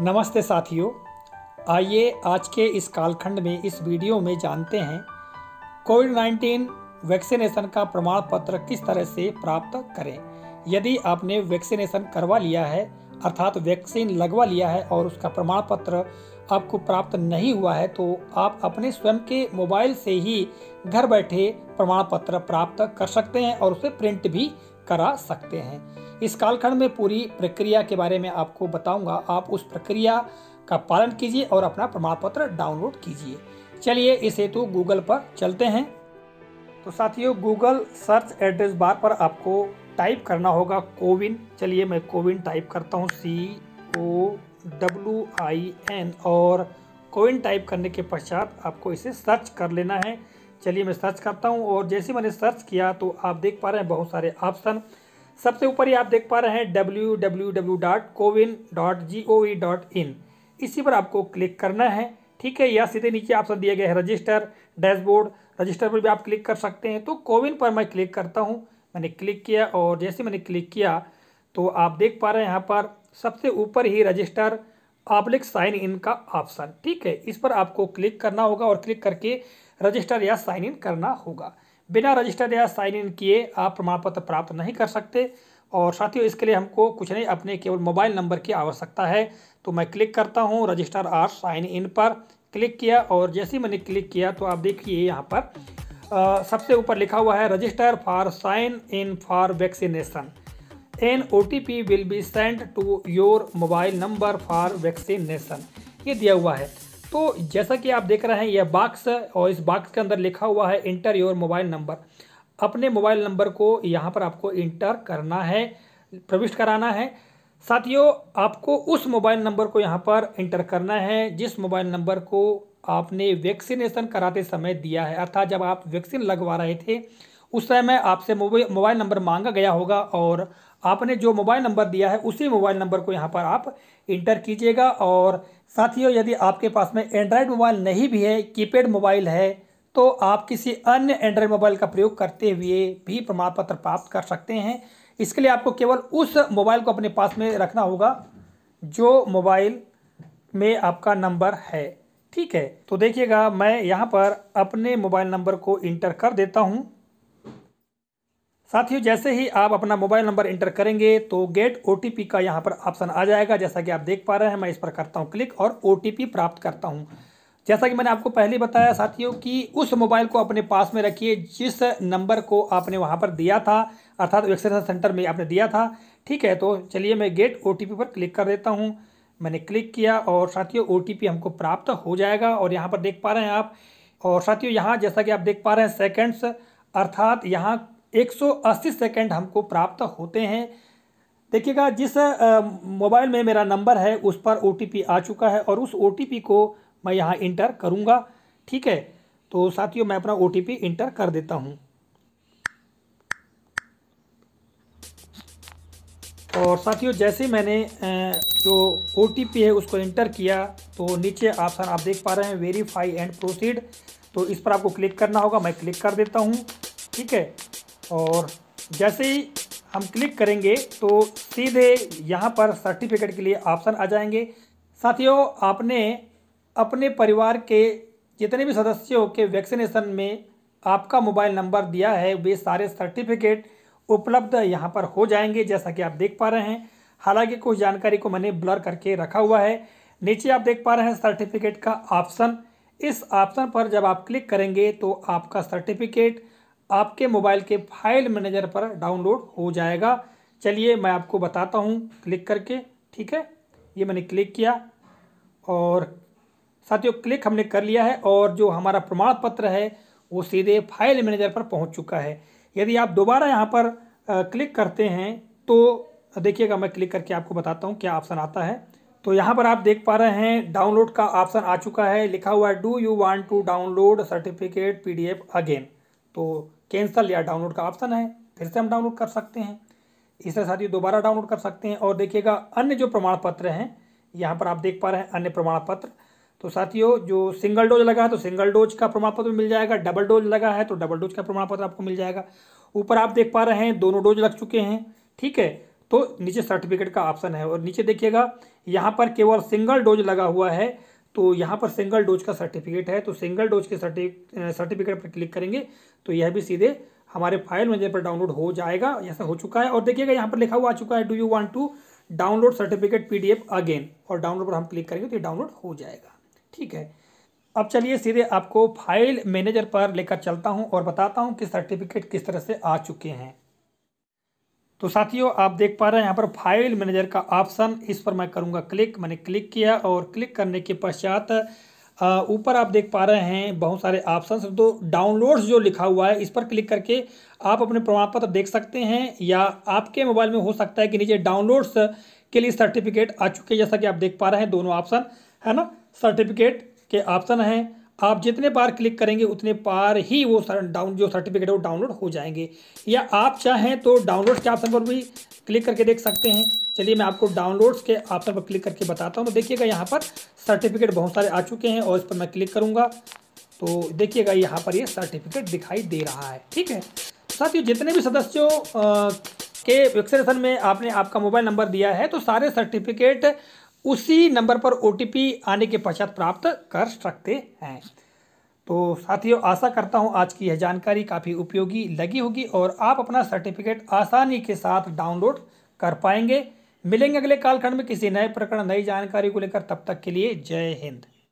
नमस्ते साथियों आइए आज के इस कालखंड में इस वीडियो में जानते हैं कोविड 19 वैक्सीनेशन का प्रमाण पत्र किस तरह से प्राप्त करें यदि आपने वैक्सीनेशन करवा लिया है अर्थात वैक्सीन लगवा लिया है और उसका प्रमाण पत्र आपको प्राप्त नहीं हुआ है तो आप अपने स्वयं के मोबाइल से ही घर बैठे प्रमाण पत्र प्राप्त कर सकते हैं और उसे प्रिंट भी करा सकते हैं इस कालखंड में पूरी प्रक्रिया के बारे में आपको बताऊंगा आप उस प्रक्रिया का पालन कीजिए और अपना प्रमाण पत्र डाउनलोड कीजिए चलिए इस हेतु गूगल पर चलते हैं तो साथियों गूगल सर्च एड्रेस बार पर आपको टाइप करना होगा कोविन चलिए मैं कोविन टाइप करता हूँ सी ओ डब्ल्यू आई एन और कोविन टाइप करने के पश्चात आपको इसे सर्च कर लेना है चलिए मैं सर्च करता हूँ और जैसे मैंने सर्च किया तो आप देख पा रहे हैं बहुत सारे ऑप्शन सबसे ऊपर ही आप देख पा रहे हैं W W W dot CoWIN dot G O V dot in इसी पर आपको क्लिक करना है ठीक है या सीधे नीचे ऑप्शन दिया गया है रजिस्टर डैशबोर्ड रजिस्टर पर भी आप क्लिक कर सकते हैं तो कोविन पर मैं क्लिक करता हूँ मैंने क्लिक किया और जैसे मैंने क्लिक किया तो आप देख पा रहे हैं यहाँ पर सबसे ऊपर ही रजिस्टर पब्लिक साइन इन का ऑप्शन ठीक है इस पर आपको क्लिक करना होगा और क्लिक करके रजिस्टर या साइन इन करना होगा बिना रजिस्टर या साइन इन किए आप प्रमाण पत्र प्राप्त नहीं कर सकते और साथियों इसके लिए हमको कुछ नहीं अपने केवल मोबाइल नंबर की आवश्यकता है तो मैं क्लिक करता हूँ रजिस्टर आर साइन इन पर क्लिक किया और जैसे ही मैंने क्लिक किया तो आप देखिए यहाँ पर आ, सबसे ऊपर लिखा हुआ है register for sign in for vaccination an O T P will be send to your mobile number for vaccination ये दिया हुआ है तो जैसा कि आप देख रहे हैं यह बाक्स और इस बाक्स के अंदर लिखा हुआ है इंटर योर मोबाइल नंबर अपने मोबाइल नंबर को यहाँ पर आपको इंटर करना है प्रविष्ट कराना है साथियों आपको उस मोबाइल नंबर को यहाँ पर इंटर करना है जिस मोबाइल नंबर को आपने वैक्सीनेशन कराते समय दिया है अर्थात जब आप वैक्सीन लगवा रहे थे उस समय आपसे मोबाइल नंबर मांगा गया होगा और आपने जो मोबाइल नंबर दिया है उसी मोबाइल नंबर को यहाँ पर आप इंटर कीजिएगा और साथियों यदि आपके पास में एंड्रॉयड मोबाइल नहीं भी है कीपैड मोबाइल है तो आप किसी अन्य एंड्रॉयड मोबाइल का प्रयोग करते हुए भी प्रमाण पत्र प्राप्त कर सकते हैं इसके लिए आपको केवल उस मोबाइल को अपने पास में रखना होगा जो मोबाइल में आपका नंबर है ठीक है तो देखिएगा मैं यहाँ पर अपने मोबाइल नंबर को इंटर कर देता हूँ साथियों जैसे ही आप अपना मोबाइल नंबर इंटर करेंगे तो गेट ओ का यहाँ पर ऑप्शन आ जाएगा जैसा कि आप देख पा रहे हैं मैं इस पर करता हूँ क्लिक और ओ प्राप्त करता हूँ जैसा कि मैंने आपको पहले बताया साथियों कि उस मोबाइल को अपने पास में रखिए जिस नंबर को आपने वहाँ पर दिया था अर्थात वैक्सीनेशन सेंटर में आपने दिया था ठीक है तो चलिए मैं गेट ओ पर क्लिक कर देता हूँ मैंने क्लिक किया और साथियों ओ हमको प्राप्त हो जाएगा और यहाँ पर देख पा रहे हैं आप और साथियों यहाँ जैसा कि आप देख पा रहे हैं सेकेंड्स अर्थात यहाँ 180 सेकंड हमको प्राप्त होते हैं देखिएगा जिस मोबाइल में मेरा नंबर है उस पर ओ आ चुका है और उस ओ को मैं यहाँ इंटर करूँगा ठीक है तो साथियों मैं अपना ओ इंटर कर देता हूँ और साथियों जैसे मैंने जो ओ है उसको इंटर किया तो नीचे ऑप्शन आप, आप देख पा रहे हैं वेरीफाई एंड प्रोसीड तो इस पर आपको क्लिक करना होगा मैं क्लिक कर देता हूँ ठीक है और जैसे ही हम क्लिक करेंगे तो सीधे यहाँ पर सर्टिफिकेट के लिए ऑप्शन आ जाएंगे साथियों आपने अपने परिवार के जितने भी सदस्यों के वैक्सीनेशन में आपका मोबाइल नंबर दिया है वे सारे सर्टिफिकेट उपलब्ध यहाँ पर हो जाएंगे जैसा कि आप देख पा रहे हैं हालांकि कुछ जानकारी को मैंने ब्लर करके रखा हुआ है नीचे आप देख पा रहे हैं सर्टिफिकेट का ऑप्शन इस ऑप्शन पर जब आप क्लिक करेंगे तो आपका सर्टिफिकेट आपके मोबाइल के फाइल मैनेजर पर डाउनलोड हो जाएगा चलिए मैं आपको बताता हूँ क्लिक करके ठीक है ये मैंने क्लिक किया और साथियों क्लिक हमने कर लिया है और जो हमारा प्रमाण पत्र है वो सीधे फाइल मैनेजर पर पहुँच चुका है यदि आप दोबारा यहाँ पर आ, क्लिक करते हैं तो देखिएगा मैं क्लिक करके आपको बताता हूँ क्या ऑप्शन आता है तो यहाँ पर आप देख पा रहे हैं डाउनलोड का ऑप्शन आ चुका है लिखा हुआ है do you want to download certificate PDF again तो कैंसल या डाउनलोड का ऑप्शन है फिर से हम डाउनलोड कर सकते हैं साथ साथियों दोबारा डाउनलोड कर सकते हैं और देखिएगा अन्य जो प्रमाण पत्र हैं यहाँ पर आप देख पा रहे हैं अन्य प्रमाण पत्र तो साथियों जो सिंगल डोज लगा है तो सिंगल डोज का प्रमाण पत्र मिल जाएगा डबल डोज लगा है तो डबल डोज का प्रमाण पत्र आपको मिल जाएगा ऊपर आप देख पा रहे हैं दोनों डोज लग चुके हैं ठीक है तो नीचे सर्टिफिकेट का ऑप्शन है और नीचे देखिएगा यहाँ पर केवल सिंगल डोज लगा हुआ है तो यहाँ पर सिंगल डोज का सर्टिफिकेट है तो सिंगल डोज के सर्टिफिकेट पर क्लिक करेंगे तो यह भी सीधे हमारे फाइल मैनेजर पर डाउनलोड हो जाएगा ऐसा हो चुका है और देखिएगा यहाँ पर लिखा हुआ आ चुका है do you want to download certificate PDF again और डाउनलोड पर हम क्लिक करेंगे तो ये डाउनलोड हो जाएगा ठीक है अब चलिए सीधे आपको फाइल मैनेजर पर लेकर चलता हूँ और बताता हूँ कि सर्टिफिकेट किस तरह से आ चुके हैं तो साथियों आप देख पा रहे हैं यहाँ पर फाइल मैनेजर का ऑप्शन इस पर मैं करूँगा क्लिक मैंने क्लिक किया और क्लिक करने के पश्चात ऊपर आप देख पा रहे हैं बहुत सारे ऑप्शन तो डाउनलोड्स जो लिखा हुआ है इस पर क्लिक करके आप अपने प्रमाण पत्र देख सकते हैं या आपके मोबाइल में हो सकता है कि नीचे डाउनलोड्स के लिए सर्टिफिकेट आ चुके हैं जैसा कि आप देख पा रहे हैं दोनों ऑप्शन है ना सर्टिफिकेट के ऑप्शन हैं आप जितने बार क्लिक करेंगे उतने बार ही वो डाउन जो सर्टिफिकेट है वो डाउनलोड हो जाएंगे या आप चाहें तो डाउनलोड्स के ऑप्शन पर भी क्लिक करके देख सकते हैं चलिए मैं आपको डाउनलोड्स के ऑप्शन पर क्लिक करके बताता हूँ तो देखिएगा यहाँ पर सर्टिफिकेट बहुत सारे आ चुके हैं और इस पर मैं क्लिक करूँगा तो देखिएगा यहाँ पर ये यह सर्टिफिकेट दिखाई दे रहा है ठीक है साथियों जितने भी सदस्यों के वैक्सीनेशन में आपने आपका मोबाइल नंबर दिया है तो सारे सर्टिफिकेट उसी नंबर पर ओ आने के पश्चात प्राप्त कर सकते हैं तो साथियों आशा करता हूँ आज की यह जानकारी काफ़ी उपयोगी लगी होगी और आप अपना सर्टिफिकेट आसानी के साथ डाउनलोड कर पाएंगे मिलेंगे अगले कालखंड में किसी नए प्रकरण नई जानकारी को लेकर तब तक के लिए जय हिंद